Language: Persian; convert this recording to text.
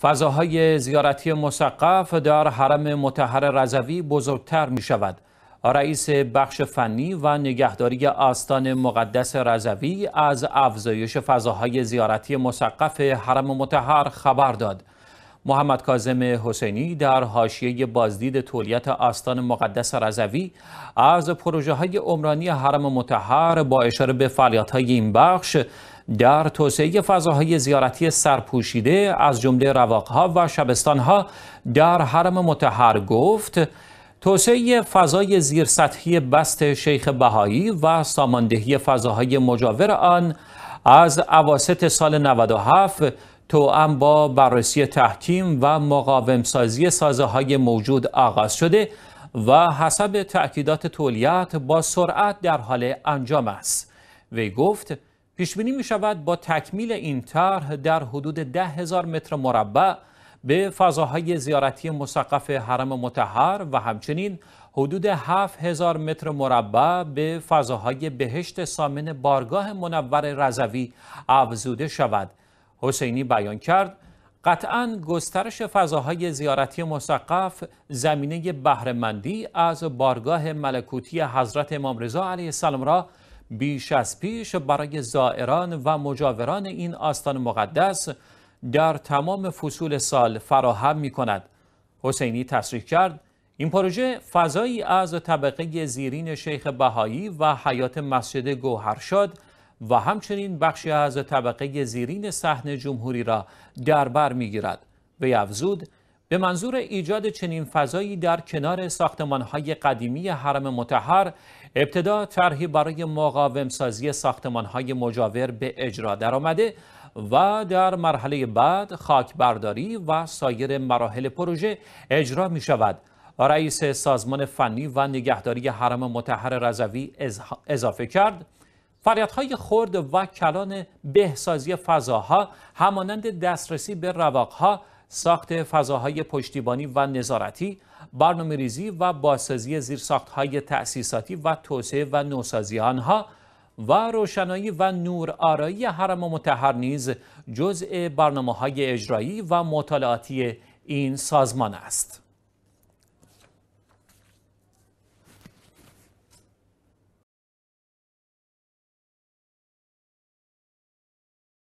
فضاهای زیارتی مسقف در حرم متحر رضوی بزرگتر می شود. رئیس بخش فنی و نگهداری آستان مقدس رضوی از افزایش فضاهای زیارتی مسقف حرم متحر خبر داد. محمد کاظم حسینی در حاشیه بازدید تولیت آستان مقدس رضوی از پروژه های عمرانی حرم متحر با اشاره به فعالیت های این بخش در توسعه فضاهای زیارتی سرپوشیده از جمله رواقها و شبستانها در حرم متحر گفت توسعه فضای زیرسطحی بست شیخ بهایی و ساماندهی فضاهای مجاور آن از عواست سال 97 توأم با بررسی تحکیم و مقاومسازی سازه های موجود آغاز شده و حسب تأکیدات تولیت با سرعت در حال انجام است وی گفت پیش بینی می شود با تکمیل این طرح در حدود ده هزار متر مربع به فضاهای زیارتی مسقف حرم متحر و همچنین حدود هزار متر مربع به فضاهای بهشت سامن بارگاه منور رضوی افزوده شود حسینی بیان کرد قطعا گسترش فضاهای زیارتی مسقف زمینه بهرهمندی از بارگاه ملکوتی حضرت امام رضا علیه السلام را بیش از پیش برای زائران و مجاوران این آستان مقدس در تمام فصول سال فراهم می کند. حسینی تصریح کرد این پروژه فضایی از طبقه زیرین شیخ بهایی و حیات مسجد گوهر شد، و همچنین بخشی از طبقه زیرین صحنه جمهوری را در بر میگیرد به افزود به منظور ایجاد چنین فضایی در کنار ساختمانهای قدیمی حرم متحر ابتدا طرحی برای مقاومسازی ساختمانهای مجاور به اجرا درآمده و در مرحله بعد برداری و سایر مراحل پروژه اجرا می شود. رئیس سازمان فنی و نگهداری حرم متحر رضوی اضافه کرد های خرد و کلان بهسازی فضاها همانند دسترسی به رواقها ساخت فضاهای پشتیبانی و نظارتی، برنامه ریزی و بازسازی زیرساختهای تأسیساتی و توسعه و نوسازی آنها و روشنایی و نورآرایی حرم و متحر نیز جزء برنامه های اجرایی و مطالعاتی این سازمان است.